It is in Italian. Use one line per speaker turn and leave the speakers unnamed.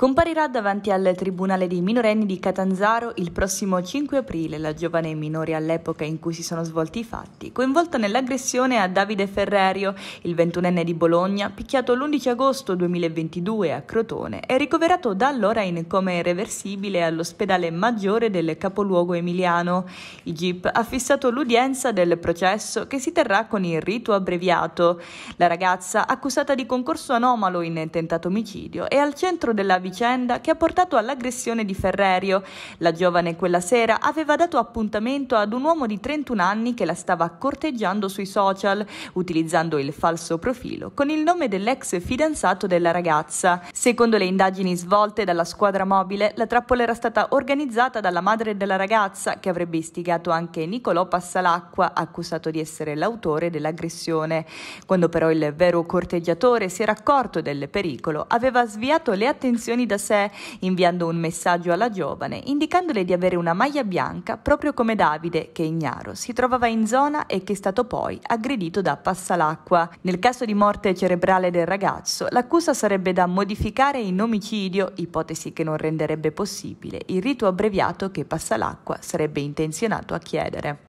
Comparirà davanti al Tribunale dei minorenni di Catanzaro il prossimo 5 aprile la giovane minore all'epoca in cui si sono svolti i fatti, coinvolta nell'aggressione a Davide Ferrerio, il ventunenne di Bologna, picchiato l'11 agosto 2022 a Crotone e ricoverato da allora in coma irreversibile all'ospedale maggiore del capoluogo emiliano. Il GIP ha fissato l'udienza del processo che si terrà con il rito abbreviato. La ragazza, accusata di concorso anomalo in tentato omicidio, è al centro della vicenda vicenda che ha portato all'aggressione di Ferrerio. La giovane quella sera aveva dato appuntamento ad un uomo di 31 anni che la stava corteggiando sui social, utilizzando il falso profilo con il nome dell'ex fidanzato della ragazza. Secondo le indagini svolte dalla squadra mobile, la trappola era stata organizzata dalla madre della ragazza che avrebbe istigato anche Nicolò Passalacqua, accusato di essere l'autore dell'aggressione. Quando però il vero corteggiatore si era accorto del pericolo, aveva sviato le attenzioni emozioni da sé inviando un messaggio alla giovane indicandole di avere una maglia bianca proprio come Davide che ignaro si trovava in zona e che è stato poi aggredito da Passalacqua. Nel caso di morte cerebrale del ragazzo l'accusa sarebbe da modificare in omicidio, ipotesi che non renderebbe possibile il rito abbreviato che Passalacqua sarebbe intenzionato a chiedere.